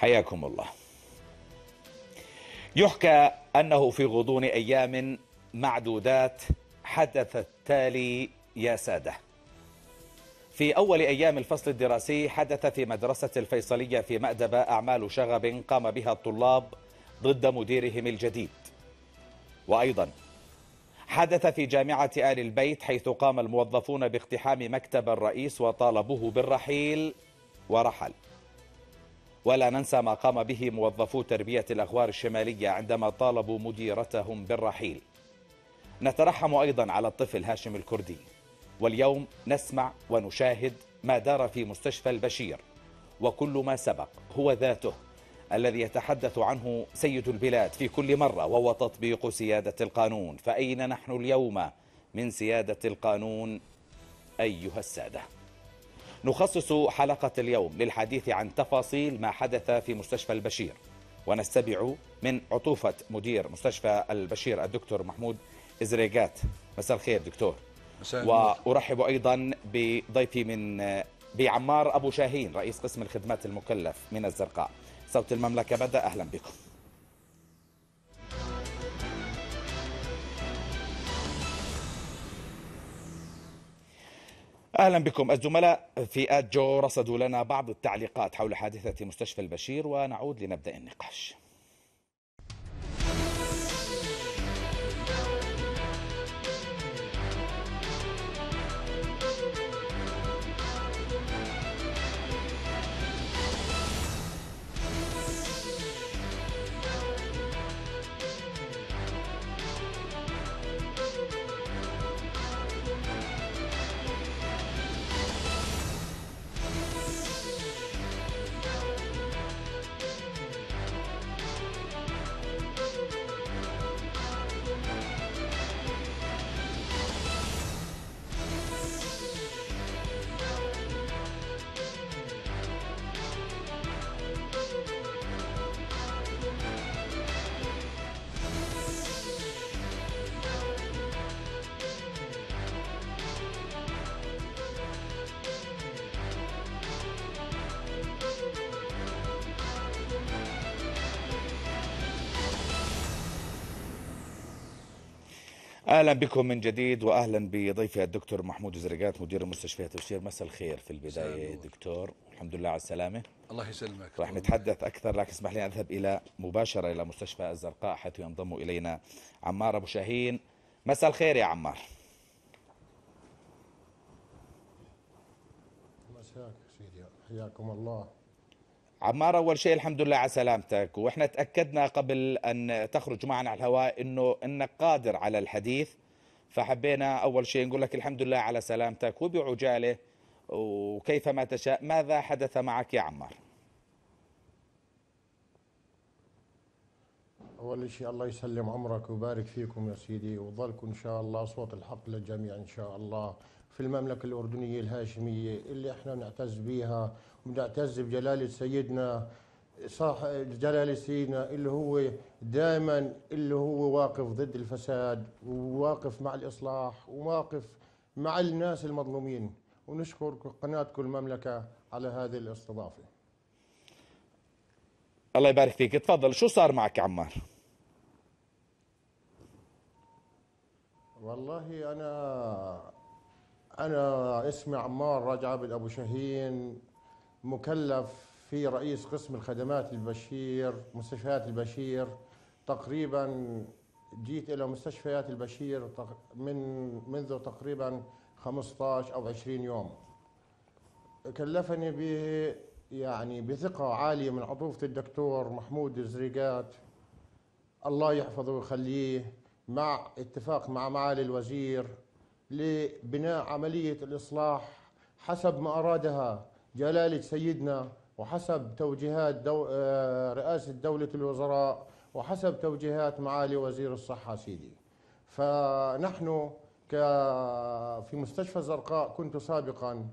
حياكم الله يحكى أنه في غضون أيام معدودات حدث التالي يا سادة في أول أيام الفصل الدراسي حدث في مدرسة الفيصلية في مأدبة أعمال شغب قام بها الطلاب ضد مديرهم الجديد وأيضا حدث في جامعة آل البيت حيث قام الموظفون باقتحام مكتب الرئيس وطالبوه بالرحيل ورحل ولا ننسى ما قام به موظفو تربية الأغوار الشمالية عندما طالبوا مديرتهم بالرحيل نترحم أيضا على الطفل هاشم الكردي واليوم نسمع ونشاهد ما دار في مستشفى البشير وكل ما سبق هو ذاته الذي يتحدث عنه سيد البلاد في كل مرة وهو تطبيق سيادة القانون فأين نحن اليوم من سيادة القانون أيها السادة نخصص حلقة اليوم للحديث عن تفاصيل ما حدث في مستشفى البشير ونستبع من عطوفة مدير مستشفى البشير الدكتور محمود إزريقات مساء الخير دكتور مساء وأرحب أيضا بضيفي من بعمار أبو شاهين رئيس قسم الخدمات المكلف من الزرقاء صوت المملكة بدأ أهلا بكم اهلا بكم الزملاء في جو رصدوا لنا بعض التعليقات حول حادثه مستشفى البشير ونعود لنبدا النقاش اهلا بكم من جديد واهلا بضيفي الدكتور محمود زرقات مدير مستشفى تبشير مساء الخير في البدايه دكتور الحمد لله على السلامه الله يسلمك راح نتحدث اكثر لكن اسمح لي اذهب الى مباشره الى مستشفى الزرقاء حيث ينضم الينا عمار ابو شاهين مساء الخير يا عمار مساك سيدي حياكم الله عمار اول شيء الحمد لله على سلامتك واحنا تاكدنا قبل ان تخرج معنا على الهواء انه انك قادر على الحديث فحبينا اول شيء نقول لك الحمد لله على سلامتك وبعجاله وكيف ما تشاء ماذا حدث معك يا عمار اول شيء الله يسلم عمرك ويبارك فيكم يا سيدي وظلكم ان شاء الله صوت الحق للجميع ان شاء الله في المملكه الاردنيه الهاشميه اللي احنا نعتز بها ونعتز بجلالة سيدنا صاح جلالة سيدنا اللي هو دائما اللي هو واقف ضد الفساد وواقف مع الإصلاح وواقف مع الناس المظلومين ونشكر قناتكم المملكة على هذه الاستضافة الله يبارك فيك تفضل شو صار معك عمار والله أنا أنا اسمي عمار رجب أبو شاهين مكلف في رئيس قسم الخدمات البشير مستشفيات البشير تقريبا جيت إلى مستشفيات البشير من منذ تقريبا 15 أو 20 يوم كلفني ب يعني بثقة عالية من عطوفة الدكتور محمود الزريقات الله يحفظه ويخليه مع اتفاق مع معالي الوزير لبناء عملية الإصلاح حسب ما أرادها جلالة سيدنا وحسب توجيهات دو آه، رئاسة دولة الوزراء وحسب توجيهات معالي وزير الصحة سيدي فنحن في مستشفى الزرقاء كنت سابقا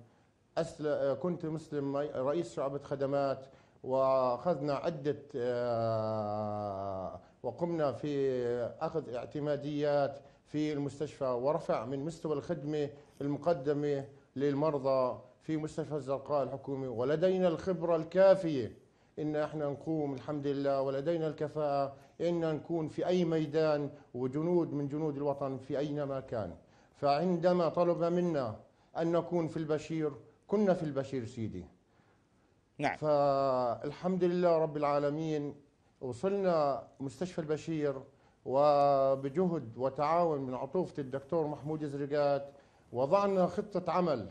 آه، كنت مسلم رئيس شعبة خدمات واخذنا عده آه، وقمنا في اخذ اعتماديات في المستشفى ورفع من مستوى الخدمه المقدمه للمرضى في مستشفى الزرقاء الحكومي ولدينا الخبرة الكافية إن إحنا نقوم الحمد لله ولدينا الكفاءة إن نكون في أي ميدان وجنود من جنود الوطن في أينما كان فعندما طلب منا أن نكون في البشير كنا في البشير سيدي نعم فالحمد لله رب العالمين وصلنا مستشفى البشير وبجهد وتعاون من عطوفة الدكتور محمود زرقات وضعنا خطة عمل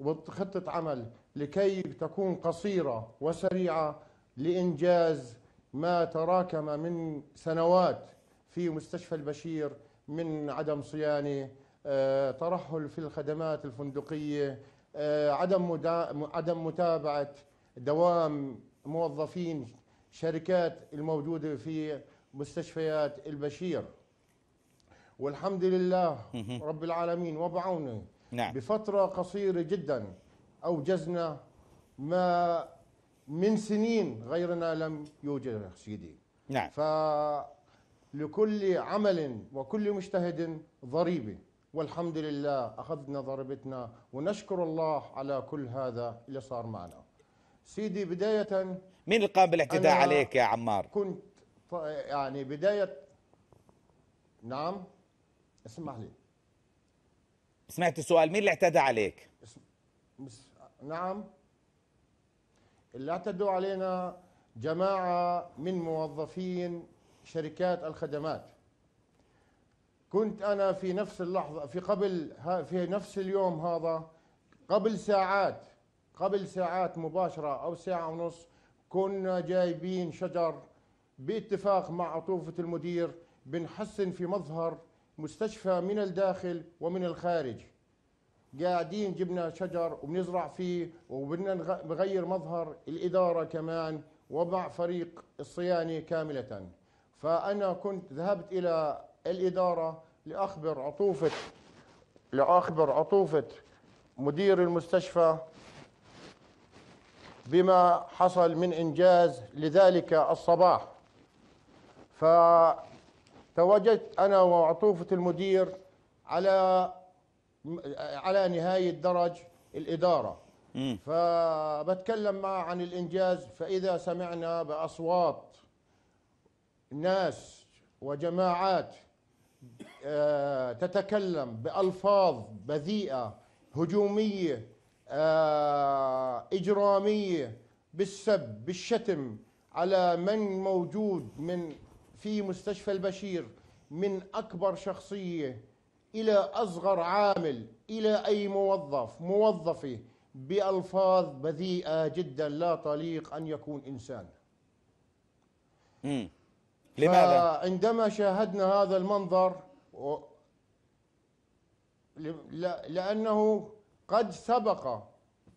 وخطة عمل لكي تكون قصيرة وسريعة لإنجاز ما تراكم من سنوات في مستشفى البشير من عدم صيانة آه، ترحل في الخدمات الفندقية آه، عدم عدم متابعة دوام موظفين شركات الموجودة في مستشفيات البشير والحمد لله رب العالمين وبعونه نعم. بفترة قصيرة جدا أوجزنا ما من سنين غيرنا لم يوجد سيدي نعم فلكل عمل وكل مجتهد ضريبة والحمد لله أخذنا ضربتنا ونشكر الله على كل هذا اللي صار معنا سيدي بداية مين اللي قام بالاعتداء عليك يا عمار؟ كنت يعني بداية نعم اسمح لي سمعت السؤال مين اللي اعتدى عليك بس نعم اللي اعتدوا علينا جماعة من موظفين شركات الخدمات كنت أنا في نفس اللحظة في قبل في نفس اليوم هذا قبل ساعات قبل ساعات مباشرة أو ساعة ونص كنا جايبين شجر باتفاق مع عطوفة المدير بنحسن في مظهر مستشفى من الداخل ومن الخارج قاعدين جبنا شجر وبنزرع فيه وبدنا نغير مظهر الإدارة كمان ومع فريق الصيانة كاملة فأنا كنت ذهبت إلى الإدارة لأخبر عطوفة لأخبر عطوفة مدير المستشفى بما حصل من إنجاز لذلك الصباح ف تواجدت انا وعطوفه المدير على على نهايه درج الاداره فبتكلم معه عن الانجاز فاذا سمعنا باصوات ناس وجماعات آه، تتكلم بالفاظ بذيئه هجوميه آه، اجراميه بالسب بالشتم على من موجود من في مستشفى البشير من اكبر شخصيه الى اصغر عامل الى اي موظف موظفه بالفاظ بذيئه جدا لا طليق ان يكون انسان. امم لماذا؟ عندما شاهدنا هذا المنظر و... لانه قد سبق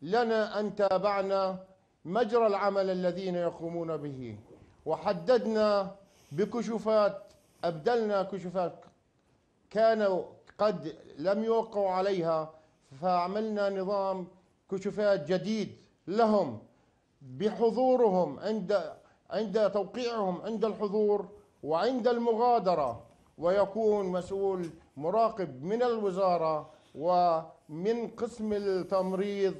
لنا ان تابعنا مجرى العمل الذين يقومون به وحددنا بكشوفات أبدلنا كشوفات كانوا قد لم يوقعوا عليها فعملنا نظام كشوفات جديد لهم بحضورهم عند عند توقيعهم عند الحضور وعند المغادرة ويكون مسؤول مراقب من الوزارة ومن قسم التمريض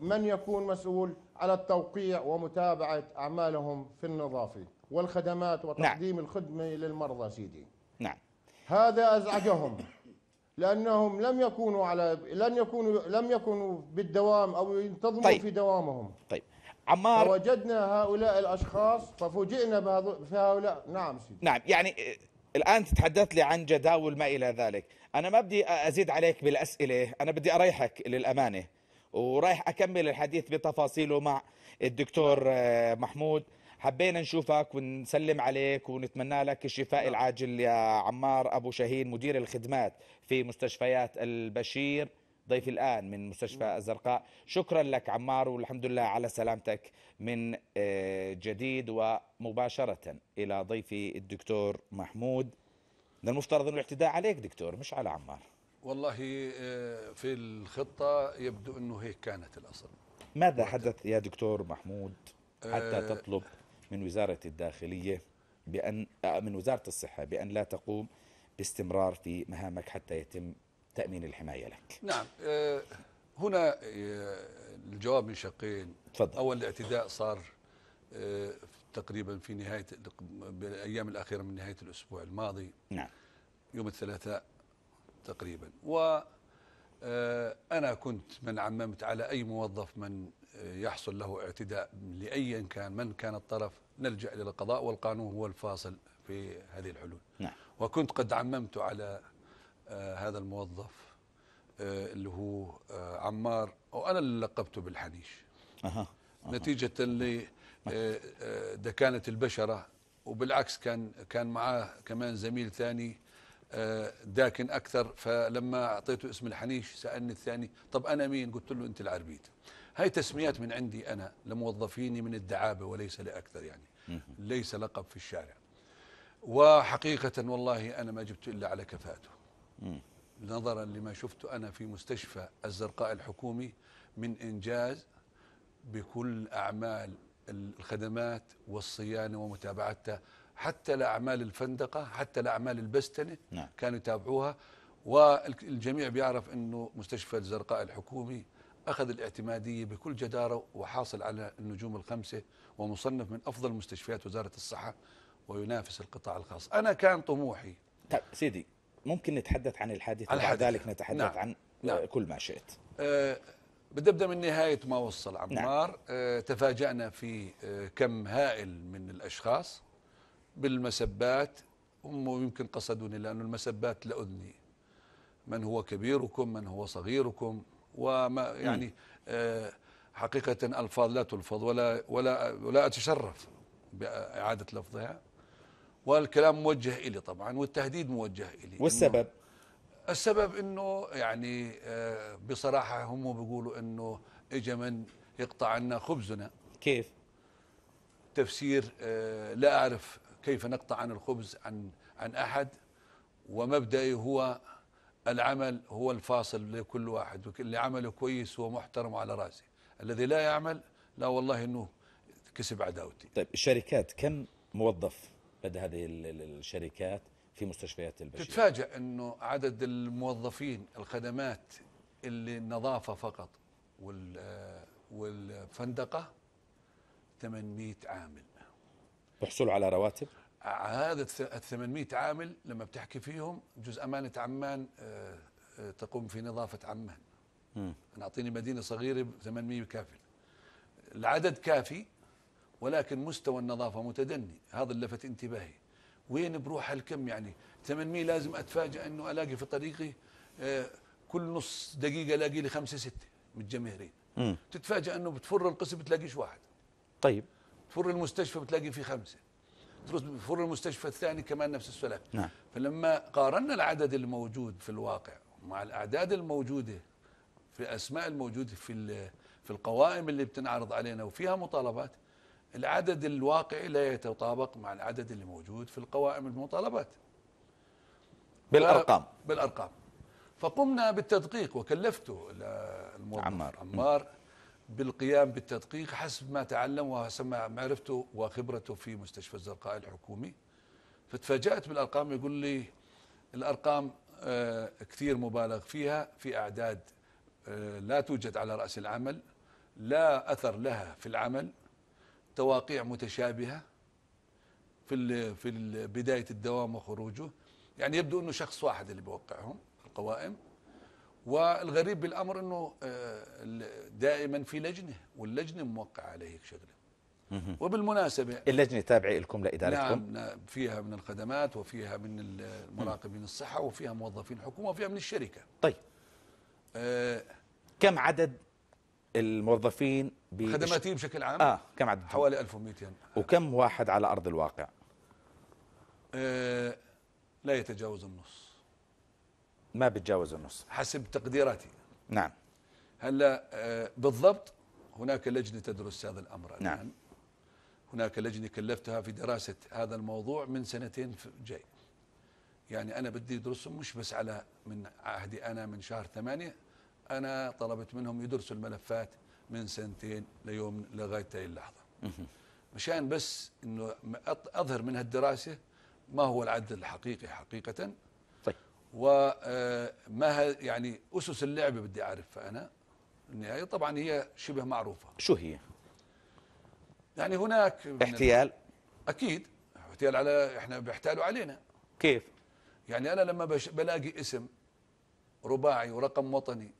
من يكون مسؤول على التوقيع ومتابعة أعمالهم في النظافة والخدمات نعم. وتقديم نعم. الخدمة للمرضى سيدي نعم هذا أزعجهم لأنهم لم يكونوا على لن يكونوا لم يكونوا بالدوام أو ينتظموا طيب. في دوامهم طيب عمار وجدنا هؤلاء الأشخاص ففوجئنا بهؤلاء نعم سيدي نعم يعني آه، الآن تتحدث لي عن جداول ما إلى ذلك أنا ما بدي أزيد عليك بالأسئلة أنا بدي أريحك للأمانة ورايح أكمل الحديث بتفاصيله مع الدكتور آه، محمود حبينا نشوفك ونسلم عليك ونتمنى لك الشفاء نعم. العاجل يا عمار أبو شاهين مدير الخدمات في مستشفيات البشير ضيف الآن من مستشفى نعم. الزرقاء شكرا لك عمار والحمد لله على سلامتك من آه، جديد ومباشرة إلى ضيفي الدكتور محمود من المفترض أن الاعتداء عليك دكتور مش على عمار والله آه، في الخطة يبدو أنه هيك كانت الأصل ماذا حدث يا دكتور محمود حتى آه، تطلب من وزارة الداخلية بأن آه، من وزارة الصحة بأن لا تقوم باستمرار في مهامك حتى يتم تأمين الحماية لك نعم آه، هنا آه، الجواب من شقين تفضل. أول الاعتداء صار تقريبا في نهاية بالأيام الأخيرة من نهاية الأسبوع الماضي نعم يوم الثلاثاء تقريبا و أنا كنت من عممت على أي موظف من يحصل له اعتداء لأيا كان من كان الطرف نلجأ إلى القضاء والقانون هو الفاصل في هذه الحلول نعم. وكنت قد عممت على آه، هذا الموظف آه، اللي هو آه، عمار وأنا اللي لقبته بالحنيش نعم. أه. أه. نتيجة لدكانة البشرة وبالعكس كان كان معاه كمان زميل ثاني داكن اكثر فلما اعطيته اسم الحنيش سالني الثاني طب انا مين قلت له انت العربيد هاي تسميات من عندي أنا لموظفيني من الدعابة وليس لأكثر يعني ليس لقب في الشارع وحقيقة والله أنا ما جبت إلا على كفاءته نظرا لما شفت أنا في مستشفى الزرقاء الحكومي من إنجاز بكل أعمال الخدمات والصيانة ومتابعتها حتى لأعمال الفندقة حتى لأعمال البستنة نعم. كانوا يتابعوها والجميع بيعرف أنه مستشفى الزرقاء الحكومي أخذ الاعتمادية بكل جدارة وحاصل على النجوم الخمسة ومصنف من أفضل مستشفيات وزارة الصحة وينافس القطاع الخاص أنا كان طموحي طيب سيدي ممكن نتحدث عن الحادث بعد ذلك نتحدث نعم. عن آه، نعم. كل ما شئت أه بدي ابدا من نهايه ما وصل نعم. عمار نعم. أه تفاجانا في أه كم هائل من الاشخاص بالمسبات هم يمكن قصدوني لأن المسبات لأذني من هو كبيركم من هو صغيركم وما يعني آه، حقيقة ألفاظ لا تلفظ ولا ولا ولا أتشرف بإعادة لفظها والكلام موجه إلي طبعا والتهديد موجه إلي والسبب السبب انه يعني آه، بصراحه هم بيقولوا انه اجى من يقطع عنا خبزنا كيف تفسير آه، لا اعرف كيف نقطع عن الخبز عن عن احد ومبدئي هو العمل هو الفاصل لكل واحد اللي عمله كويس هو محترم على راسي الذي لا يعمل لا والله انه كسب عداوتي طيب الشركات كم موظف لدى هذه الشركات في مستشفيات البشير تتفاجئ انه عدد الموظفين الخدمات اللي النظافه فقط والفندقه 800 عامل يحصلوا على رواتب هذا ال 800 عامل لما بتحكي فيهم جزء امانه عمان آه، آه، تقوم في نظافه عمان اعطيني مدينه صغيره 800 كافي العدد كافي ولكن مستوى النظافه متدني هذا اللي لفت انتباهي وين بروح هالكم يعني 800 لازم اتفاجئ انه الاقي في طريقي آه، كل نص دقيقه الاقي لي خمسه سته متجمهرين تتفاجئ انه بتفر القسم بتلاقيش واحد طيب تفر المستشفى بتلاقي فيه خمسه فر المستشفى الثاني كمان نفس السلام نعم. فلما قارنا العدد الموجود في الواقع مع الأعداد الموجودة في أسماء الموجودة في في القوائم اللي بتنعرض علينا وفيها مطالبات العدد الواقعي لا يتطابق مع العدد اللي موجود في القوائم المطالبات بالأرقام بالأرقام فقمنا بالتدقيق وكلفته الموظف عمار, عمار بالقيام بالتدقيق حسب ما تعلم وحسب ما معرفته وخبرته في مستشفى الزرقاء الحكومي فتفاجأت بالأرقام يقول لي الأرقام آه، كثير مبالغ فيها في أعداد آه، لا توجد على رأس العمل لا أثر لها في العمل تواقيع متشابهة في في بداية الدوام وخروجه يعني يبدو أنه شخص واحد اللي بوقعهم القوائم والغريب بالامر انه آه، دائما في لجنه واللجنه موقعه عليه شغله وبالمناسبه اللجنه تابعه لكم لادارتكم نعم فيها من الخدمات وفيها من المراقبين الصحه وفيها موظفين الحكومه وفيها من الشركه طيب آه، كم عدد الموظفين خدماتيين بشكل عام اه كم عدد حوالي 1200 وكم واحد على ارض الواقع آه، لا يتجاوز النص ما بتجاوز النص حسب تقديراتي نعم هلا آه، بالضبط هناك لجنه تدرس هذا الامر الان نعم. هناك لجنه كلفتها في دراسه هذا الموضوع من سنتين جاي يعني انا بدي ادرسهم مش بس على من عهدي انا من شهر ثمانية انا طلبت منهم يدرسوا الملفات من سنتين ليوم لغايه هذه اللحظه مشان بس انه اظهر من هالدراسه ما هو العدل الحقيقي حقيقه وما آه، يعني اسس اللعبه بدي اعرفها انا النهايه طبعا هي شبه معروفه شو هي؟ يعني هناك احتيال اكيد احتيال على احنا بيحتالوا علينا كيف؟ يعني انا لما بلاقي اسم رباعي ورقم وطني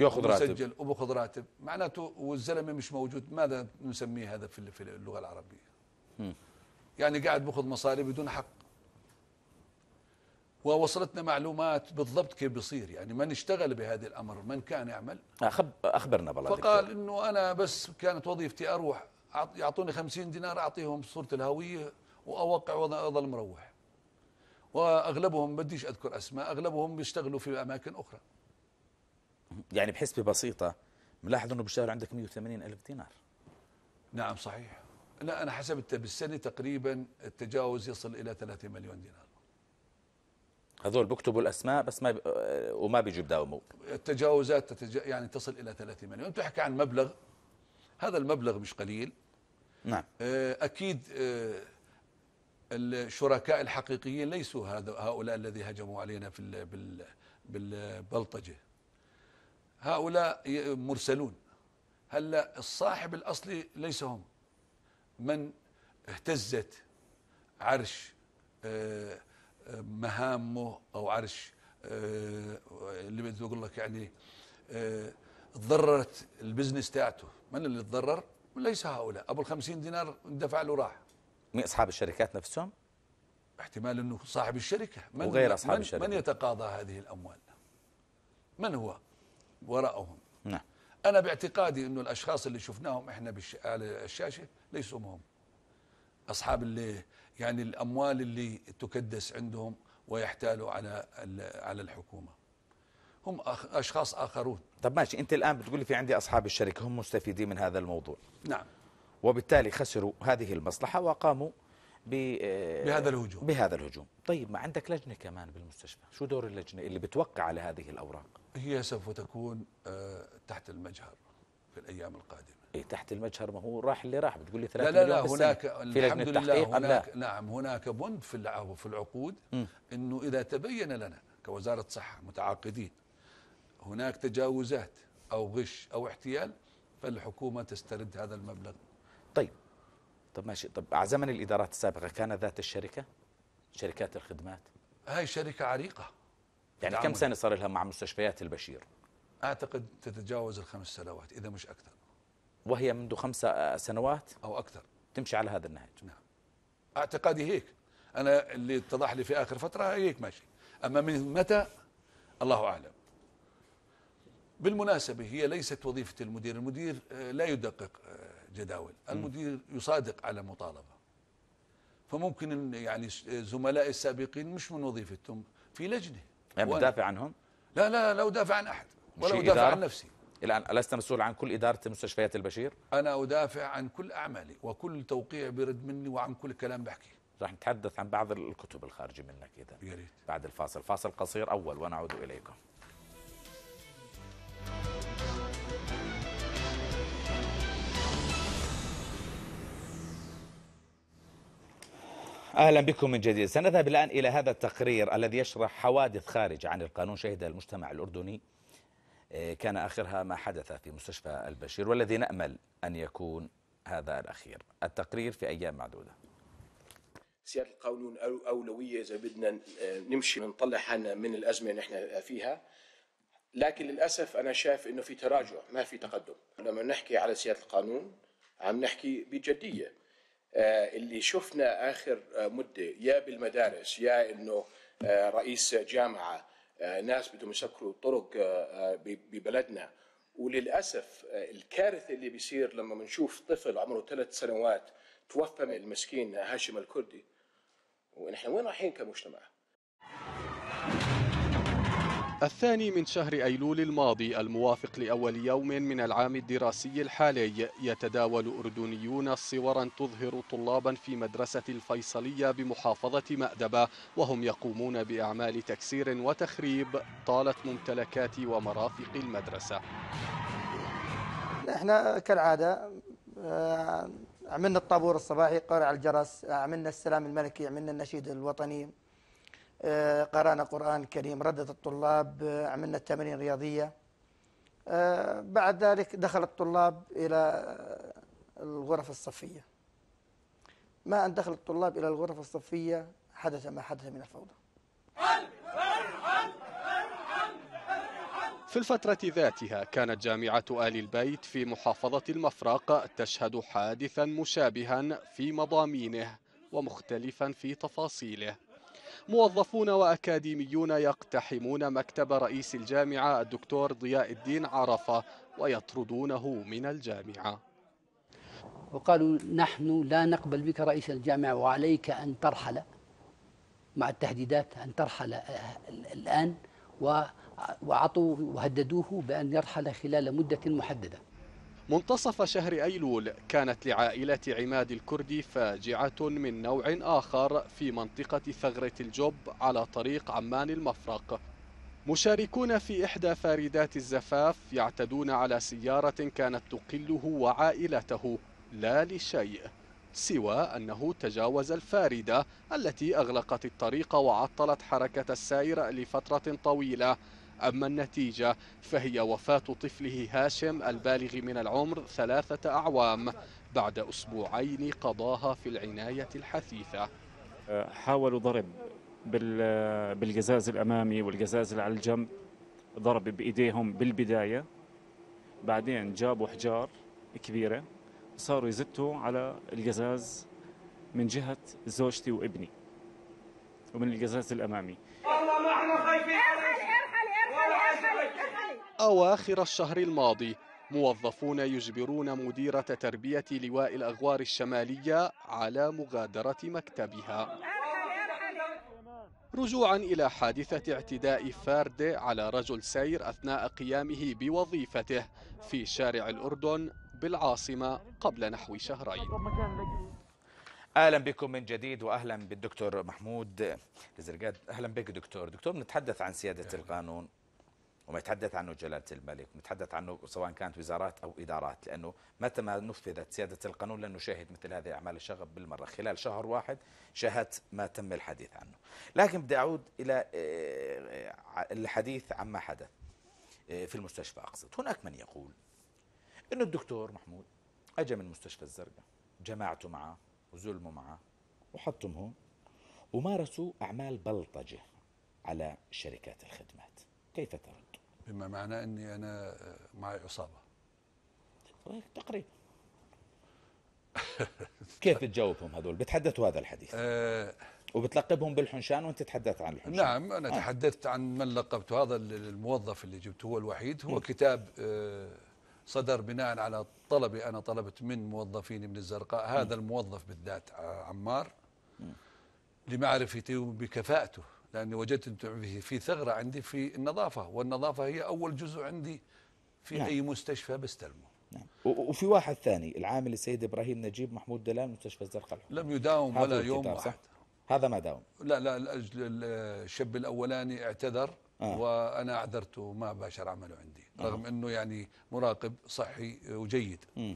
ياخذ راتب مسجل وباخذ راتب معناته والزلمه مش موجود ماذا نسميه هذا في اللغه العربيه؟ م. يعني قاعد باخذ مصاري بدون حق ووصلتنا معلومات بالضبط كيف بيصير يعني من اشتغل بهذا الامر من كان يعمل اخبرنا بالله فقال انه انا بس كانت وظيفتي اروح يعطوني خمسين دينار اعطيهم صوره الهويه واوقع واظل مروح واغلبهم بديش اذكر اسماء اغلبهم بيشتغلوا في اماكن اخرى يعني بحسبه بسيطه ملاحظ انه بيشتغل عندك 180 الف دينار نعم صحيح لا انا حسبتها بالسنه تقريبا التجاوز يصل الى 3 مليون دينار هذول بيكتبوا الاسماء بس ما آه، وما بيجوا بداوموا التجاوزات تتج... يعني تصل الى 30 مليون بتحكي عن مبلغ هذا المبلغ مش قليل نعم آه، اكيد آه، الشركاء الحقيقيين ليسوا هذا هؤلاء الذي هجموا علينا في ال... بال... بالبلطجه هؤلاء مرسلون هلا الصاحب الاصلي ليس هم من اهتزت عرش آه مهامه او عرش آه، اللي بدي اقول لك يعني تضررت آه، البزنس تاعته من اللي تضرر ليس هؤلاء ابو ال دينار اندفع له راح من اصحاب الشركات نفسهم احتمال انه صاحب الشركه من وغير اصحاب من الشركه من يتقاضى هذه الاموال من هو وراءهم نعم انا باعتقادي انه الاشخاص اللي شفناهم احنا على الشاشه ليسوا هم اصحاب اللي يعني الاموال اللي تكدس عندهم ويحتالوا على على الحكومه هم اشخاص اخرون طب ماشي انت الان بتقول لي في عندي اصحاب الشركه هم مستفيدين من هذا الموضوع نعم وبالتالي خسروا هذه المصلحه وقاموا بهذا الهجوم بهذا الهجوم طيب ما عندك لجنه كمان بالمستشفى شو دور اللجنه اللي بتوقع على هذه الاوراق هي سوف تكون آه، تحت المجهر في الايام القادمه إيه تحت المجهر ما هو راح اللي راح بتقول لي ثلاثة لا لا لا هناك في الحمد لله هناك لا؟ نعم هناك بند في في العقود انه اذا تبين لنا كوزاره صحه متعاقدين هناك تجاوزات او غش او احتيال فالحكومه تسترد هذا المبلغ طيب طب ماشي طب زمن الادارات السابقه كان ذات الشركه شركات الخدمات هاي شركه عريقه يعني كم سنه صار لها مع مستشفيات البشير اعتقد تتجاوز الخمس سنوات اذا مش اكثر وهي منذ خمس سنوات أو أكثر تمشي على هذا النهج نعم اعتقادي هيك أنا اللي اتضح لي في آخر فترة هيك ماشي أما من متى الله أعلم بالمناسبة هي ليست وظيفة المدير المدير آه، لا يدقق آه، جداول المدير يصادق على مطالبة فممكن يعني آه، زملائي السابقين مش من وظيفتهم في لجنة يعني بدافع عنهم؟ لا لا لا أدافع عن أحد ولا أدافع عن نفسي الآن ألست مسؤول عن كل إدارة مستشفيات البشير؟ أنا أدافع عن كل أعمالي وكل توقيع بيرد مني وعن كل كلام بحكي راح نتحدث عن بعض الكتب الخارجة منك إذا يا ريت بعد الفاصل فاصل قصير أول ونعود إليكم اهلا بكم من جديد سنذهب الان الى هذا التقرير الذي يشرح حوادث خارج عن القانون شهدها المجتمع الاردني كان آخرها ما حدث في مستشفى البشير والذي نأمل أن يكون هذا الأخير التقرير في أيام معدودة سيادة القانون أولوية إذا بدنا آه، نمشي ونطلع حالنا من الأزمة اللي نحن فيها لكن للأسف أنا شايف إنه في تراجع ما في تقدم لما نحكي على سيادة القانون عم نحكي بجدية آه، اللي شفنا آخر آه، مدة يا بالمدارس يا إنه رئيس جامعة آه، ناس بدهم يسكروا طرق آه، آه، ببلدنا وللاسف الكارثه اللي بيصير لما بنشوف طفل عمره ثلاث سنوات توفى من المسكين هاشم الكردي ونحن وين رايحين كمجتمع؟ الثاني من شهر أيلول الماضي الموافق لأول يوم من العام الدراسي الحالي يتداول أردنيون صورا تظهر طلابا في مدرسة الفيصلية بمحافظة مأدبة وهم يقومون بأعمال تكسير وتخريب طالت ممتلكات ومرافق المدرسة احنا كالعادة آه، عملنا الطابور الصباحي قرع الجرس آه، عملنا السلام الملكي عملنا النشيد الوطني قرانا قرآن كريم ردت الطلاب عملنا تمارين رياضية آه، بعد ذلك دخل الطلاب إلى الغرف الصفية ما أن دخل الطلاب إلى الغرف الصفية حدث ما حدث من الفوضى في الفترة ذاتها كانت جامعة آل البيت في محافظة المفرق تشهد حادثا مشابها في مضامينه ومختلفا في تفاصيله موظفون وأكاديميون يقتحمون مكتب رئيس الجامعة الدكتور ضياء الدين عرفة ويطردونه من الجامعة وقالوا نحن لا نقبل بك رئيس الجامعة وعليك أن ترحل مع التهديدات أن ترحل الآن وعطوا وهددوه بأن يرحل خلال مدة محددة منتصف شهر أيلول كانت لعائلة عماد الكردي فاجعة من نوع آخر في منطقة ثغرة الجب على طريق عمان المفرق مشاركون في إحدى فاردات الزفاف يعتدون على سيارة كانت تقله وعائلته لا لشيء سوى أنه تجاوز الفاردة التي أغلقت الطريق وعطلت حركة السائر لفترة طويلة أما النتيجة فهي وفاة طفله هاشم البالغ من العمر ثلاثة أعوام بعد أسبوعين قضاها في العناية الحثيثة حاولوا ضرب بالجزاز الأمامي والجزاز على الجنب ضرب بإيديهم بالبداية بعدين جابوا حجار كبيرة صاروا يزتوا على الجزاز من جهة زوجتي وابني ومن الجزاز الأمامي والله ما احنا خايفين إيه، أواخر الشهر الماضي موظفون يجبرون مديرة تربية لواء الأغوار الشمالية على مغادرة مكتبها رجوعا إلى حادثة اعتداء فارد على رجل سير أثناء قيامه بوظيفته في شارع الأردن بالعاصمة قبل نحو شهرين اهلا بكم من جديد واهلا بالدكتور محمود لزرقات اهلا بك دكتور دكتور نتحدث عن سياده القانون وما يتحدث عنه جلالة الملك نتحدث عنه سواء كانت وزارات أو إدارات لأنه متى ما نفذت سيادة القانون لن نشاهد مثل هذه أعمال الشغب بالمرة خلال شهر واحد شاهدت ما تم الحديث عنه لكن بدي أعود إلى آه، الحديث عما حدث آه، في المستشفى أقصد هناك من يقول انه الدكتور محمود أجا من مستشفى الزرقاء جماعته معه وزلموا معه وحطهم هون ومارسوا أعمال بلطجة على شركات الخدمات كيف ترى؟ بما معناه اني انا آه، معي اصابه طيب، تقريبا كيف بتجاوبهم هذول بتحدثوا هذا الحديث آه، وبتلقبهم بالحنشان وانت تحدثت عن الحنشان نعم انا آه. تحدثت عن من لقبته هذا الموظف اللي جبته هو الوحيد هو م. كتاب آه، صدر بناء على طلبي انا طلبت من موظفيني من الزرقاء هذا م. الموظف بالذات عمار م. لمعرفتي بكفاءته لاني وجدت في ثغره عندي في النظافه والنظافه هي اول جزء عندي في نعم. اي مستشفى بستلمه نعم. وفي واحد ثاني العامل السيد ابراهيم نجيب محمود دلال مستشفى الزرقاء لم يداوم ولا يوم واحد صح؟ هذا ما داوم لا لا الشاب الاولاني اعتذر آه. وانا اعذرته وما باشر عمله عندي آه. رغم انه يعني مراقب صحي وجيد م.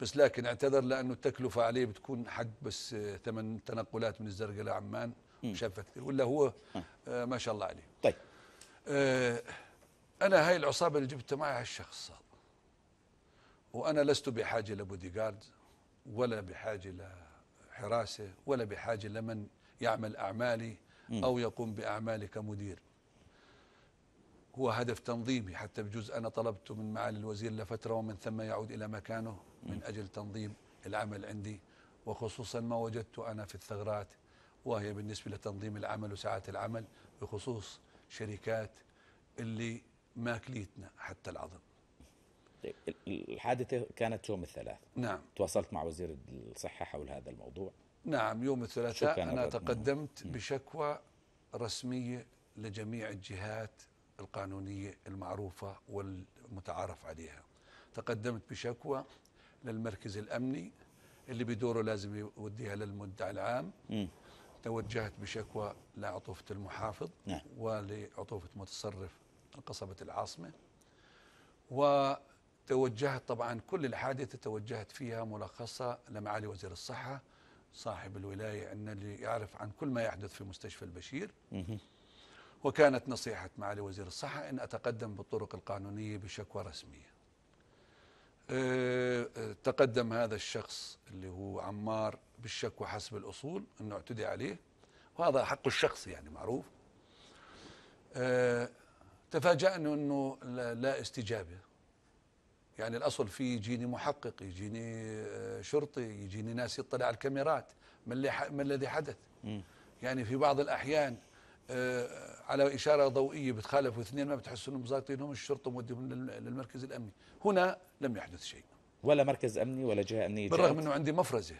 بس لكن اعتذر لانه التكلفه عليه بتكون حق بس ثمن تنقلات من الزرقاء لعمان شافها كثير ولا هو آه ما شاء الله عليه طيب آه انا هاي العصابه اللي جبتها معي هالشخص وانا لست بحاجه لبودي جارد ولا بحاجه لحراسه ولا بحاجه لمن يعمل اعمالي او يقوم باعمالي كمدير هو هدف تنظيمي حتى بجوز أنا طلبته من معالي الوزير لفترة ومن ثم يعود إلى مكانه من أجل تنظيم العمل عندي وخصوصا ما وجدت أنا في الثغرات وهي بالنسبة لتنظيم العمل وساعات العمل بخصوص شركات اللي ماكليتنا حتى العظم الحادثة كانت يوم الثلاث نعم تواصلت مع وزير الصحة حول هذا الموضوع نعم يوم الثلاثاء أنا تقدمت مم. بشكوى رسمية لجميع الجهات القانونية المعروفة والمتعارف عليها تقدمت بشكوى للمركز الأمني اللي بدوره لازم يوديها للمدعي العام مم. توجهت بشكوى لعطوفة المحافظ نعم. ولعطوفة متصرف قصبة العاصمة وتوجهت طبعا كل الحادثة توجهت فيها ملخصة لمعالي وزير الصحة صاحب الولاية أن اللي يعرف عن كل ما يحدث في مستشفى البشير مه. وكانت نصيحة معالي وزير الصحة أن أتقدم بالطرق القانونية بشكوى رسمية آه، آه، تقدم هذا الشخص اللي هو عمار بالشكوى حسب الأصول أنه اعتدي عليه وهذا حق الشخص يعني معروف آه، تفاجأنا أنه لا استجابة يعني الأصل فيه يجيني محقق يجيني شرطي يجيني ناس يطلع على الكاميرات ما, ما الذي حدث يعني في بعض الأحيان آه، على اشاره ضوئيه بتخالفوا اثنين ما بتحس انهم مزاطين هم الشرطه موديهم للمركز الامني هنا لم يحدث شيء ولا مركز امني ولا جهه امنيه بالرغم انه عندي مفرزه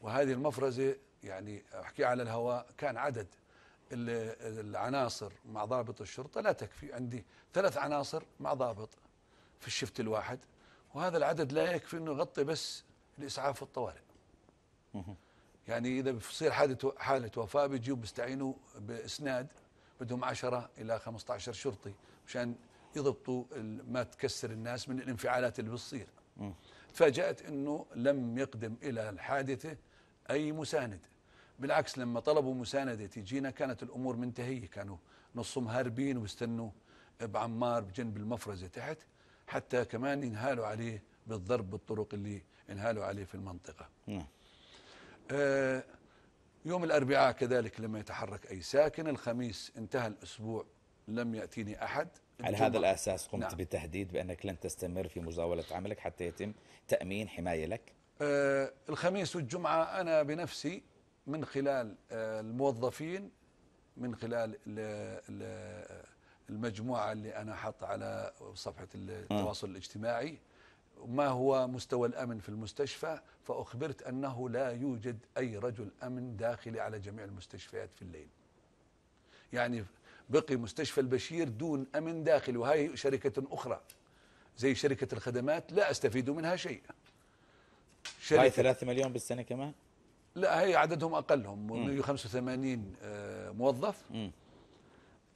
وهذه المفرزه يعني احكي على الهواء كان عدد العناصر مع ضابط الشرطه لا تكفي عندي ثلاث عناصر مع ضابط في الشفت الواحد وهذا العدد لا يكفي انه يغطي بس الاسعاف والطوارئ يعني اذا بتصير حاله حاله وفاه بيجوا بيستعينوا باسناد بدهم 10 الى 15 شرطي مشان يضبطوا ما تكسر الناس من الانفعالات اللي بتصير تفاجات انه لم يقدم الى الحادثه اي مساند بالعكس لما طلبوا مساندة تجينا كانت الأمور منتهية كانوا نصهم هاربين واستنوا بعمار بجنب المفرزة تحت حتى كمان ينهالوا عليه بالضرب بالطرق اللي انهالوا عليه في المنطقة نعم. آه، يوم الأربعاء كذلك لم يتحرك أي ساكن الخميس انتهى الأسبوع لم يأتيني أحد على هذا الأساس قمت نعم. بتهديد بأنك لن تستمر في مزاولة عملك حتى يتم تأمين حماية لك آه الخميس والجمعة أنا بنفسي من خلال آه الموظفين من خلال الـ الـ المجموعة اللي أنا حط على صفحة آه. التواصل الاجتماعي ما هو مستوى الأمن في المستشفى فأخبرت أنه لا يوجد أي رجل أمن داخلي على جميع المستشفيات في الليل يعني بقي مستشفى البشير دون أمن داخلي وهي شركة أخرى زي شركة الخدمات لا أستفيد منها شيء هاي 3 مليون بالسنة كمان لا هي عددهم أقلهم 185 آه، موظف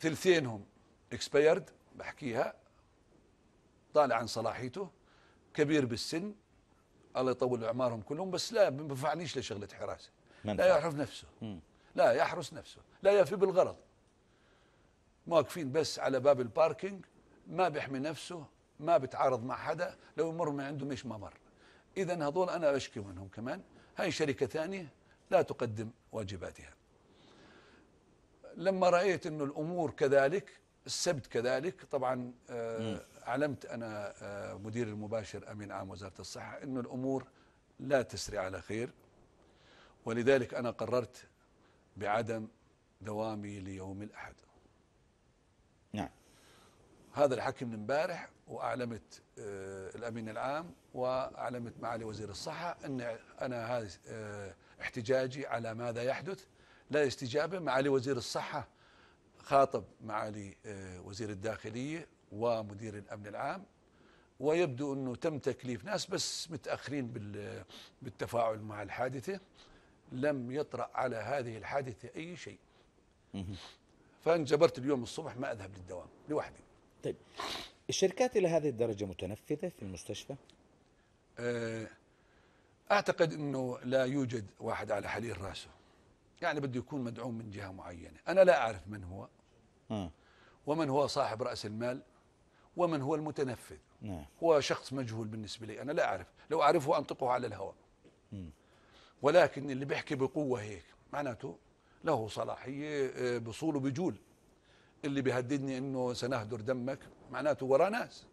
ثلثينهم اكسبيرد بحكيها طالع عن صلاحيته كبير بالسن الله يطول اعمارهم كلهم بس لا ما بنفعنيش لشغله حراسه لا يحرس نفسه لا يحرس نفسه لا يفي بالغرض واقفين بس على باب الباركينج ما بيحمي نفسه ما بتعارض مع حدا لو يمر من عنده مش ما مر اذا هذول انا بشكي منهم كمان هاي شركه ثانيه لا تقدم واجباتها لما رايت انه الامور كذلك السبت كذلك طبعا آه أعلمت أنا آه، مدير المباشر أمين عام وزارة الصحة أن الأمور لا تسري على خير ولذلك أنا قررت بعدم دوامي ليوم الأحد نعم هذا الحكي من امبارح وأعلمت آه، الأمين العام وأعلمت معالي وزير الصحة أن أنا هذا آه، احتجاجي على ماذا يحدث لا استجابة معالي وزير الصحة خاطب معالي وزير الداخلية ومدير الامن العام ويبدو انه تم تكليف ناس بس متاخرين بالتفاعل مع الحادثه لم يطرا على هذه الحادثه اي شيء فانجبرت اليوم الصبح ما اذهب للدوام لوحدي طيب الشركات الى هذه الدرجه متنفذه في المستشفى آه، اعتقد انه لا يوجد واحد على حليل راسه يعني بده يكون مدعوم من جهه معينه انا لا اعرف من هو آه. ومن هو صاحب راس المال ومن هو المتنفذ نعم. هو شخص مجهول بالنسبة لي أنا لا أعرف لو أعرفه أنطقه على الهواء ولكن اللي بيحكي بقوة هيك معناته له صلاحية آه، بصوله بجول اللي بيهددني أنه سنهدر دمك معناته وراه ناس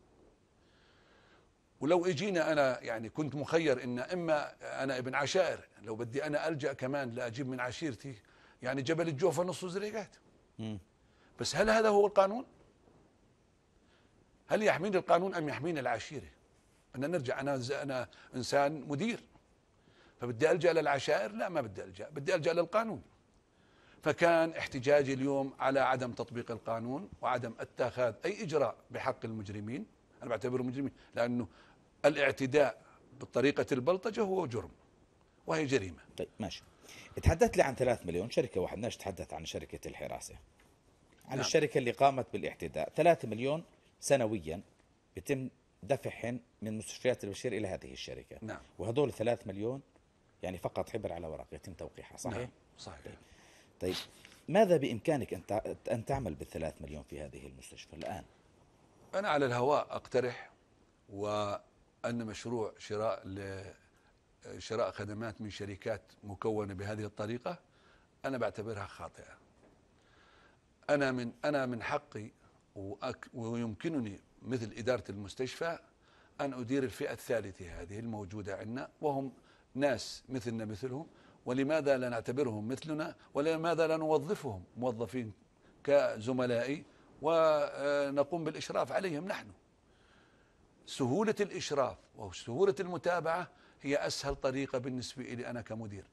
ولو اجينا انا يعني كنت مخير ان اما انا ابن عشائر لو بدي انا الجا كمان لاجيب من عشيرتي يعني جبل الجوفه نصه زريقات بس هل هذا هو القانون؟ هل يحميني القانون ام يحميني العشيره انا نرجع انا انا انسان مدير فبدي الجا للعشائر لا ما بدي الجا بدي الجا للقانون فكان احتجاجي اليوم على عدم تطبيق القانون وعدم اتخاذ اي اجراء بحق المجرمين انا بعتبره مجرمين لانه الاعتداء بطريقه البلطجه هو جرم وهي جريمه طيب ماشي تحدثت لي عن 3 مليون شركه واحد ناش تحدث عن شركه الحراسه عن نعم. الشركه اللي قامت بالاعتداء 3 مليون سنويا بتم دفعهم من مستشفيات البشير الى هذه الشركه نعم. وهدول 3 مليون يعني فقط حبر على ورق يتم توقيعها صحيح نعم. صحيح طيب. طيب ماذا بامكانك ان ان تعمل بالثلاث مليون في هذه المستشفى الان انا على الهواء اقترح وان مشروع شراء ل شراء خدمات من شركات مكونه بهذه الطريقه انا بعتبرها خاطئه انا من انا من حقي وأك ويمكنني مثل إدارة المستشفى أن أدير الفئة الثالثة هذه الموجودة عندنا وهم ناس مثلنا مثلهم ولماذا لا نعتبرهم مثلنا ولماذا لا نوظفهم موظفين كزملائي ونقوم بالإشراف عليهم نحن سهولة الإشراف وسهولة المتابعة هي أسهل طريقة بالنسبة لي أنا كمدير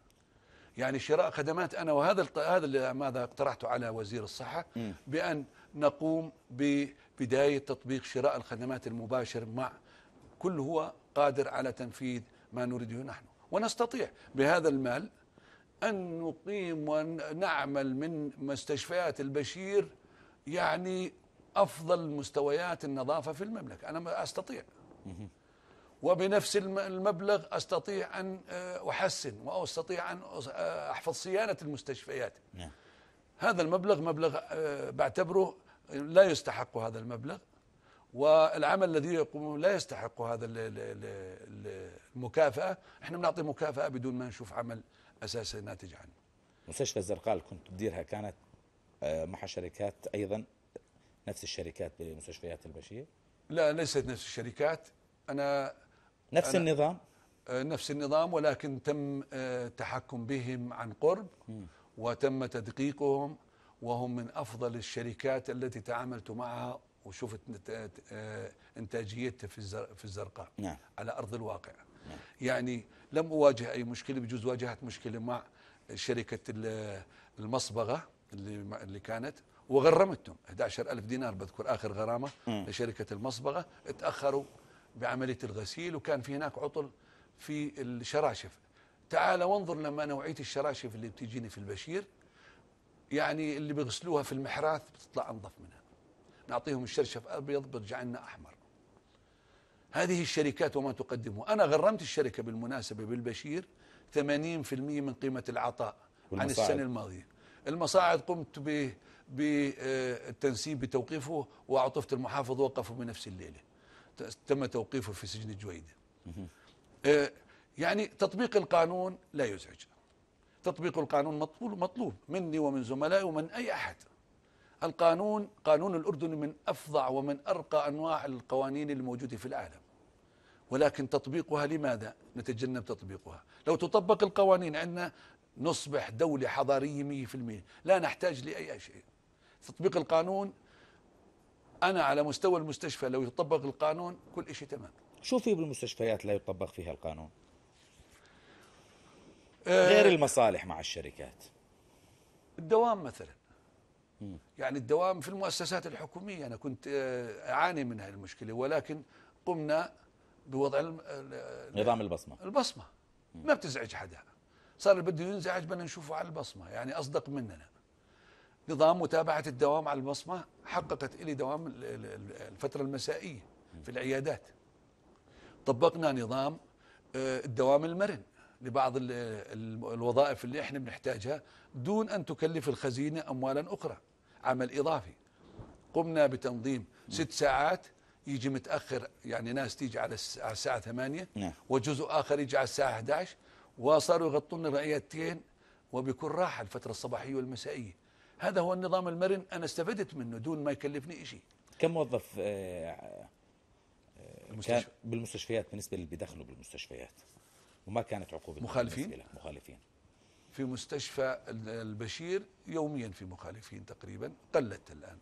يعني شراء خدمات أنا وهذا هذا اللي ماذا اقترحته على وزير الصحة بأن نقوم ببداية تطبيق شراء الخدمات المباشر مع كل هو قادر على تنفيذ ما نريده نحن ونستطيع بهذا المال أن نقيم ونعمل من مستشفيات البشير يعني أفضل مستويات النظافة في المملكة أنا أستطيع وبنفس المبلغ أستطيع أن آه، أحسن وأستطيع أن آه، أحفظ صيانة المستشفيات نعم. هذا المبلغ مبلغ آه، بعتبره لا يستحق هذا المبلغ والعمل الذي يقومون لا يستحق هذا المكافأة احنا بنعطي مكافأة بدون ما نشوف عمل أساسي ناتج عنه مستشفى الزرقاء اللي كنت تديرها كانت آه، مع شركات أيضا نفس الشركات بمستشفيات البشير لا ليست نفس الشركات أنا نفس أنا النظام آه، نفس النظام ولكن تم تحكم بهم عن قرب م. وتم تدقيقهم وهم من افضل الشركات التي تعاملت معها وشفت آه، انتاجيتها في الزرقاء نعم. على ارض الواقع نعم. يعني لم اواجه اي مشكله بجوز واجهت مشكله مع شركه المصبغه اللي اللي كانت وغرمتهم 11000 دينار بذكر اخر غرامه لشركه المصبغه اتاخروا بعمليه الغسيل وكان في هناك عطل في الشراشف تعال وانظر لما نوعيه الشراشف اللي بتجيني في البشير يعني اللي بيغسلوها في المحراث بتطلع انظف منها نعطيهم الشرشف ابيض بيرجع لنا احمر هذه الشركات وما تقدمه أنا غرمت الشركة بالمناسبة بالبشير 80% من قيمة العطاء والمصاعد. عن السنة الماضية المصاعد قمت بالتنسيب آه، بتوقيفه وعطفت المحافظ وقفه بنفس الليلة تم توقيفه في سجن الجويدة يعني تطبيق القانون لا يزعج تطبيق القانون مطلوب مطلوب مني ومن زملائي ومن اي احد القانون قانون الاردن من افظع ومن ارقى انواع القوانين الموجوده في العالم ولكن تطبيقها لماذا نتجنب تطبيقها لو تطبق القوانين عندنا نصبح دولة حضارية 100% لا نحتاج لأي شيء تطبيق القانون أنا على مستوى المستشفى لو يطبق القانون كل شيء تمام شو في بالمستشفيات لا يطبق فيها القانون غير آه، المصالح مع الشركات الدوام مثلا يعني الدوام في المؤسسات الحكومية أنا كنت آه، أعاني من هذه المشكلة ولكن قمنا بوضع نظام البصمة البصمة ما بتزعج حدا صار اللي بده ينزعج بدنا نشوفه على البصمة يعني أصدق مننا نظام متابعة الدوام على البصمة حققت إلي دوام الفترة المسائية في العيادات طبقنا نظام آه، الدوام المرن لبعض الوظائف اللي احنا بنحتاجها دون ان تكلف الخزينه اموالا اخرى عمل اضافي قمنا بتنظيم ست ساعات يجي متاخر يعني ناس تيجي على الساعه 8 نعم. وجزء اخر يجي على الساعه 11 وصاروا يغطون الرعيتين وبكل راحه الفتره الصباحيه والمسائيه هذا هو النظام المرن انا استفدت منه دون ما يكلفني شيء كم موظف آه, آه، بالمستشفيات بالنسبه للي بيدخلوا بالمستشفيات وما كانت عقوبة مخالفين مخالفين في مستشفى البشير يوميا في مخالفين تقريبا قلت الآن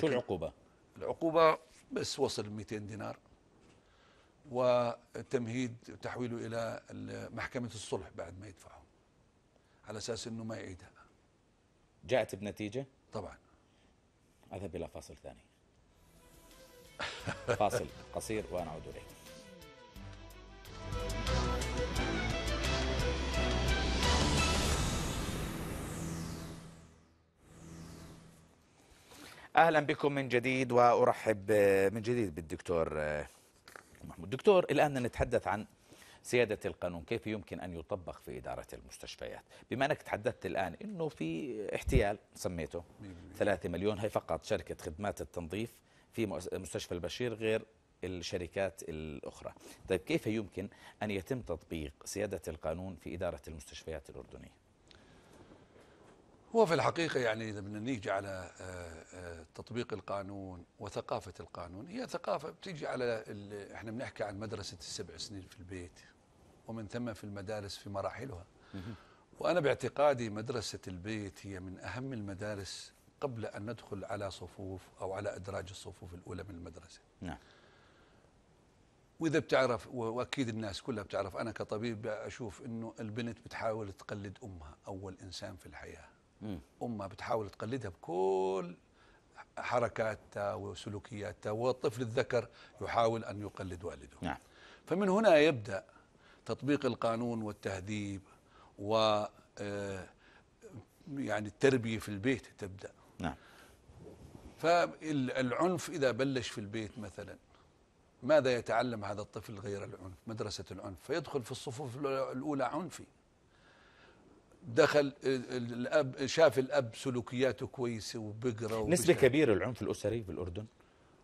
شو العقوبة؟ العقوبة بس وصل 200 دينار وتمهيد تحويله إلى محكمة الصلح بعد ما يدفعه على أساس أنه ما يعيدها جاءت بنتيجة؟ طبعا أذهب إلى فاصل ثاني فاصل قصير وأنا أعود إليكم اهلا بكم من جديد وارحب آه، من جديد بالدكتور آه، محمود دكتور الان نتحدث عن سيادة القانون كيف يمكن أن يطبق في إدارة المستشفيات بما أنك تحدثت الآن أنه في احتيال سميته 3 مليون هي فقط شركة خدمات التنظيف في مستشفى البشير غير الشركات الأخرى طيب كيف يمكن أن يتم تطبيق سيادة القانون في إدارة المستشفيات الأردنية هو في الحقيقة يعني إذا بدنا نيجي على آه، آه، تطبيق القانون وثقافة القانون هي ثقافة بتيجي على إحنا بنحكي عن مدرسة السبع سنين في البيت ومن ثم في المدارس في مراحلها وأنا باعتقادي مدرسة البيت هي من أهم المدارس قبل أن ندخل على صفوف أو على أدراج الصفوف الأولى من المدرسة نعم واذا بتعرف واكيد الناس كلها بتعرف انا كطبيب اشوف انه البنت بتحاول تقلد امها اول انسان في الحياه امه بتحاول تقلدها بكل حركاتها وسلوكياتها والطفل الذكر يحاول ان يقلد والده نعم. فمن هنا يبدا تطبيق القانون والتهذيب و آه، يعني التربيه في البيت تبدا نعم فالعنف اذا بلش في البيت مثلا ماذا يتعلم هذا الطفل غير العنف مدرسه العنف فيدخل في الصفوف الاولى عنفي دخل آه، آه، الاب شاف الاب سلوكياته كويسه وبقرا نسبه كبيره العنف الاسري بالاردن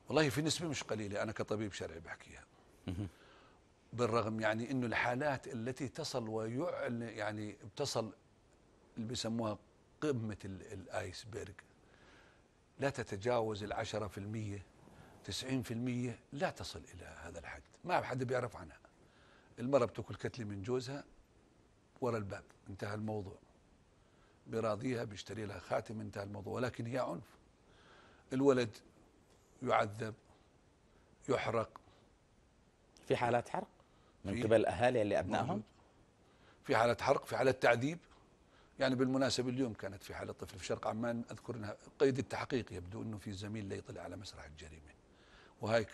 والله في نسبه مش قليله انا كطبيب شرعي بحكيها بالرغم يعني انه الحالات التي تصل ويعلن يعني بتصل اللي بيسموها قمه الايسبرغ لا تتجاوز ال 10% 90% لا تصل إلى هذا الحد ما حد بيعرف عنها المرأة بتأكل كتلة من جوزها ورا الباب انتهى الموضوع براضيها بيشتري لها خاتم انتهى الموضوع ولكن هي عنف الولد يعذب يحرق في حالات حرق من قبل الاهالي اللي ابنائهم في حالات حرق في حالات تعذيب يعني بالمناسبة اليوم كانت في حالة طفل في شرق عمان أذكر أنها قيد التحقيق يبدو أنه في زميل لا يطلع على مسرح الجريمة وهي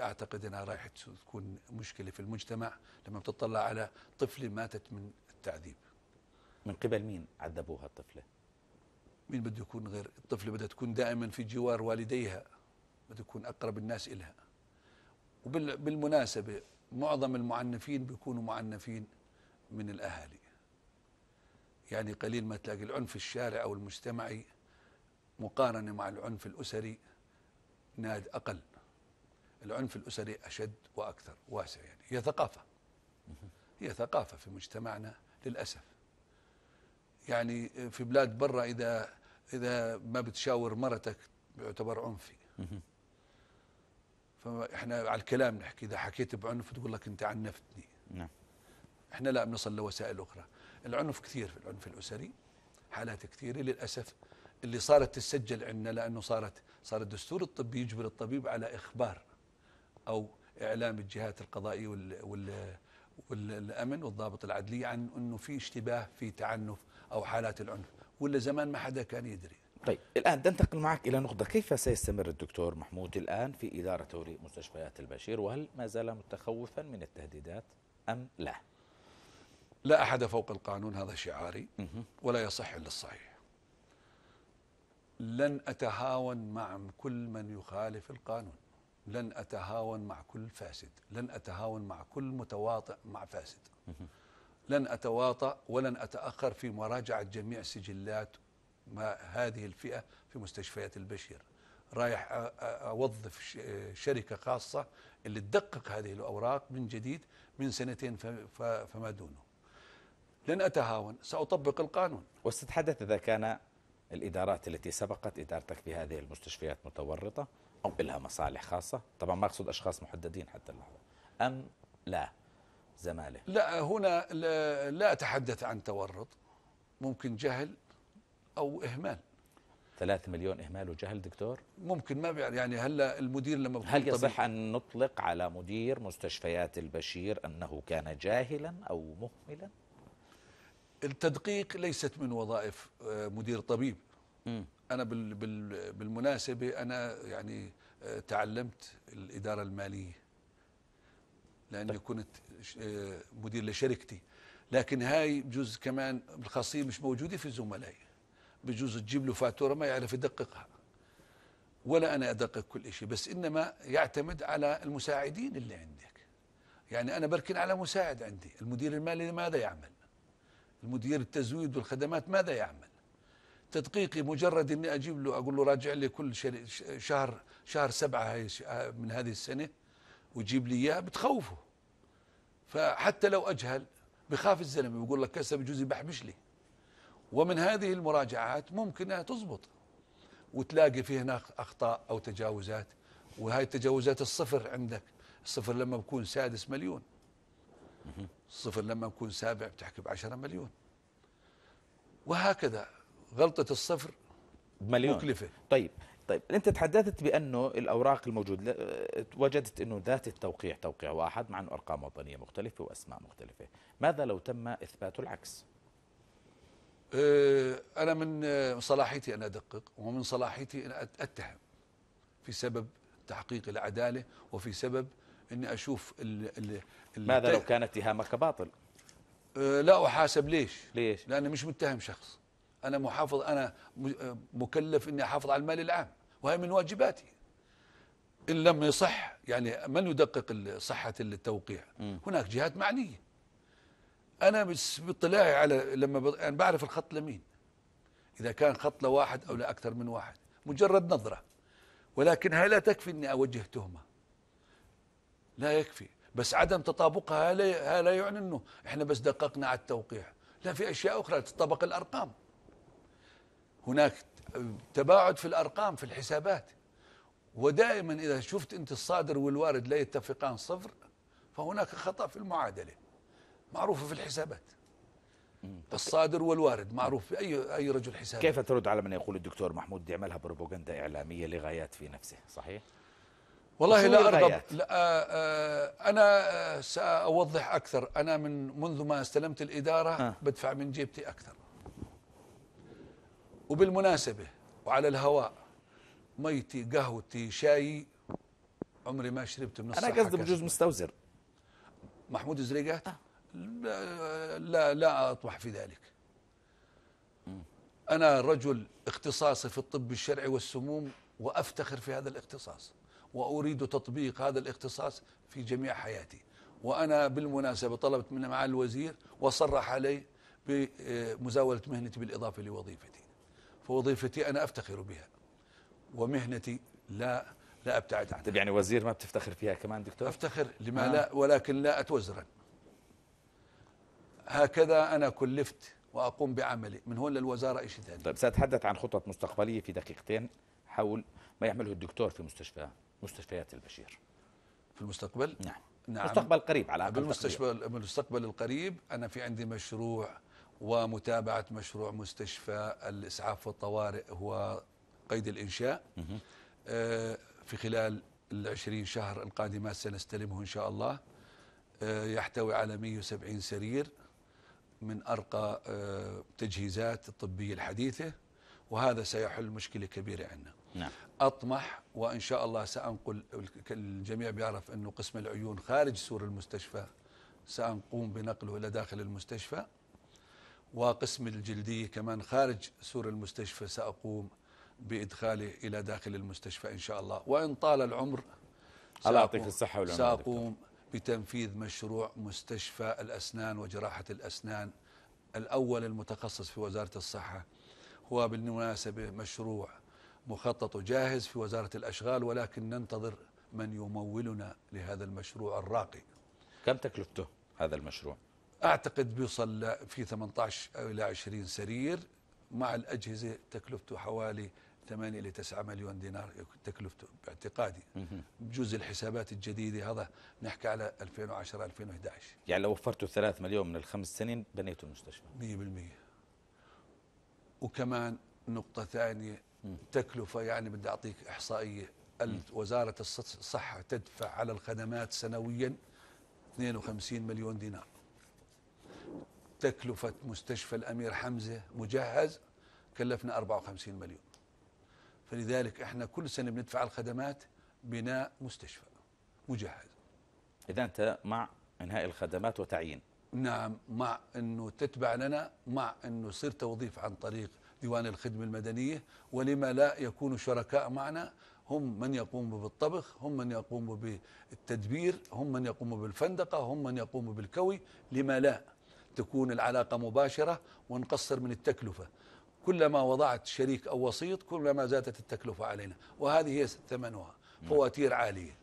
أعتقد أنها رايحة تكون مشكلة في المجتمع لما بتطلع على طفلة ماتت من التعذيب من قبل مين عذبوها الطفلة مين بده يكون غير الطفلة بدها تكون دائما في جوار والديها بده يكون أقرب الناس إلها وبالمناسبة معظم المعنفين بيكونوا معنفين من الأهالي يعني قليل ما تلاقي العنف الشارع أو المجتمعي مقارنة مع العنف الأسري ناد أقل العنف الأسري أشد وأكثر واسع يعني هي ثقافة هي ثقافة في مجتمعنا للأسف يعني في بلاد برا اذا اذا ما بتشاور مرتك بيعتبر عنفي فاحنا على الكلام نحكي اذا حكيت بعنف تقول لك انت عنفتني نعم احنا لا بنصل لوسائل اخرى العنف كثير في العنف الاسري حالات كثيره للاسف اللي صارت تسجل عندنا لانه صارت صار الدستور الطبي يجبر الطبيب على اخبار او اعلام الجهات القضائيه وال والامن والضابط العدلي عن انه في اشتباه في تعنف أو حالات العنف ولا زمان ما حدا كان يدري طيب الآن ننتقل معك إلى نقطة كيف سيستمر الدكتور محمود الآن في إدارة توريد مستشفيات البشير وهل ما زال متخوفا من التهديدات أم لا لا أحد فوق القانون هذا شعاري ولا يصح إلا الصحيح لن أتهاون مع كل من يخالف القانون لن أتهاون مع كل فاسد لن أتهاون مع كل متواطئ مع فاسد لن أتواطأ ولن أتأخر في مراجعة جميع سجلات ما هذه الفئة في مستشفيات البشير رايح أوظف شركة خاصة اللي تدقق هذه الأوراق من جديد من سنتين فما دونه لن أتهاون سأطبق القانون وستتحدث إذا كان الإدارات التي سبقت إدارتك في هذه المستشفيات متورطة أو لها مصالح خاصة طبعا ما أقصد أشخاص محددين حتى اللحظة أم لا زماله لا هنا لا, لا أتحدث عن تورط ممكن جهل أو إهمال ثلاثة مليون إهمال وجهل دكتور ممكن ما يعني هلا المدير لما هل يصح أن نطلق على مدير مستشفيات البشير أنه كان جاهلا أو مهملا التدقيق ليست من وظائف آه، مدير طبيب م. أنا بالمناسبة أنا يعني آه، تعلمت الإدارة المالية لاني كنت آه، مدير لشركتي لكن هاي بجوز كمان الخاصيه مش موجوده في زملائي بجوز تجيب له فاتوره ما يعرف يدققها ولا انا ادقق كل شيء بس انما يعتمد على المساعدين اللي عندك يعني انا بركن على مساعد عندي المدير المالي ماذا يعمل المدير التزويد والخدمات ماذا يعمل تدقيقي مجرد اني اجيب له اقول له راجع لي كل شهر شهر سبعه آه، من هذه السنه ويجيب لي اياها بتخوفه فحتى لو اجهل بخاف الزلمه بيقول لك كسب جوزي بحبش لي ومن هذه المراجعات ممكن انها تزبط وتلاقي في هناك اخطاء او تجاوزات وهي التجاوزات الصفر عندك الصفر لما بكون سادس مليون الصفر لما بكون سابع بتحكي بعشرة مليون وهكذا غلطة الصفر بمليون مكلفة طيب طيب انت تحدثت بانه الاوراق الموجود وجدت انه ذات التوقيع توقيع واحد مع انه ارقام وطنيه مختلفه واسماء مختلفه، ماذا لو تم اثبات العكس؟ أه، انا من صلاحيتي ان ادقق ومن صلاحيتي ان اتهم في سبب تحقيق العداله وفي سبب اني اشوف الـ ال ال ماذا لو كان اتهامك باطل؟ أه، لا احاسب ليش؟ ليش؟ لاني مش متهم شخص انا محافظ انا آه، مكلف اني احافظ على المال العام وهي من واجباتي ان لم يصح يعني من يدقق صحه التوقيع هناك جهات معنيه انا باطلاعي على لما يعني بعرف الخط لمين اذا كان خط لواحد او لاكثر من واحد مجرد نظره ولكن ولكنها لا تكفي اني اوجه تهمه لا يكفي بس عدم تطابقها لا لا يعني انه احنا بس دققنا على التوقيع لا في اشياء اخرى تطبق الارقام هناك تباعد في الأرقام في الحسابات ودائما إذا شفت أنت الصادر والوارد لا يتفقان صفر فهناك خطأ في المعادلة معروفة في الحسابات الصادر والوارد معروف في أي, أي رجل حساب كيف ترد على من يقول الدكتور محمود دي عملها بروباغندا إعلامية لغايات في نفسه صحيح؟ والله لا أرغب لا آه، آه، أنا آه، سأوضح أكثر أنا من منذ ما استلمت الإدارة آه. بدفع من جيبتي أكثر وبالمناسبة وعلى الهواء ميتي قهوتي شاي عمري ما شربت من الصحة أنا قصدي بجوز مستوزر محمود زريقات آه. لا, لا لا أطمح في ذلك أنا رجل اختصاصي في الطب الشرعي والسموم وأفتخر في هذا الاختصاص وأريد تطبيق هذا الاختصاص في جميع حياتي وأنا بالمناسبة طلبت من معالي الوزير وصرح علي بمزاولة مهنتي بالإضافة لوظيفتي فوظيفتي أنا أفتخر بها ومهنتي لا لا أبتعد عنها طيب يعني وزير ما بتفتخر فيها كمان دكتور أفتخر لما آه. لا ولكن لا أتوزرا هكذا أنا كلفت وأقوم بعملي من هون للوزارة شيء ثاني طيب سأتحدث عن خطط مستقبلية في دقيقتين حول ما يعمله الدكتور في مستشفى مستشفيات البشير في المستقبل؟ نعم نعم مستقبل قريب على الاقل بالمستشفى المستقبل القريب انا في عندي مشروع ومتابعة مشروع مستشفى الإسعاف والطوارئ هو قيد الإنشاء آه، في خلال العشرين شهر القادمة سنستلمه إن شاء الله آه، يحتوي على 170 سرير من أرقى آه، تجهيزات الطبية الحديثة وهذا سيحل مشكلة كبيرة عندنا نعم. أطمح وإن شاء الله سأنقل الجميع بيعرف أنه قسم العيون خارج سور المستشفى سأقوم بنقله إلى داخل المستشفى وقسم الجلدية كمان خارج سور المستشفى سأقوم بإدخاله إلى داخل المستشفى إن شاء الله وإن طال العمر الله يعطيك الصحة والعافية سأقوم بتنفيذ مشروع مستشفى الأسنان وجراحة الأسنان الأول المتخصص في وزارة الصحة هو بالمناسبة مشروع مخطط وجاهز في وزارة الأشغال ولكن ننتظر من يمولنا لهذا المشروع الراقي كم تكلفته هذا المشروع؟ اعتقد بيوصل في 18 الى 20 سرير مع الاجهزه تكلفته حوالي 8 الى 9 مليون دينار تكلفته باعتقادي بجوز الحسابات الجديده هذا نحكي على 2010 2011 يعني لو وفرتوا 3 مليون من الخمس سنين بنيتوا المستشفى 100% وكمان نقطه ثانيه تكلفه يعني بدي اعطيك احصائيه وزاره الصحه تدفع على الخدمات سنويا 52 مليون دينار تكلفة مستشفى الأمير حمزة مجهز كلفنا 54 مليون فلذلك احنا كل سنة بندفع الخدمات بناء مستشفى مجهز إذا أنت مع إنهاء الخدمات وتعيين نعم مع أنه تتبع لنا مع أنه يصير توظيف عن طريق ديوان الخدمة المدنية ولما لا يكونوا شركاء معنا هم من يقوموا بالطبخ هم من يقوموا بالتدبير هم من يقوموا بالفندقة هم من يقوموا بالكوي لما لا تكون العلاقة مباشرة ونقصر من التكلفة كلما وضعت شريك أو وسيط كلما زادت التكلفة علينا وهذه هي ثمنها نعم. فواتير عالية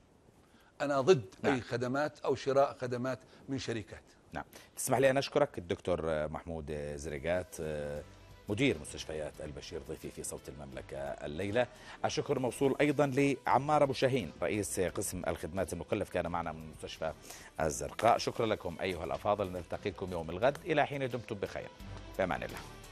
أنا ضد نعم. أي خدمات أو شراء خدمات من شركات نعم تسمح لي أن أشكرك الدكتور محمود زريجات آه، مدير مستشفيات البشير ضيفي في صوت المملكة الليلة الشكر موصول أيضا لعمار أبو شاهين رئيس قسم الخدمات المكلف كان معنا من مستشفى الزرقاء شكرا لكم أيها الأفاضل نلتقيكم يوم الغد إلى حين دمتم بخير في أمان الله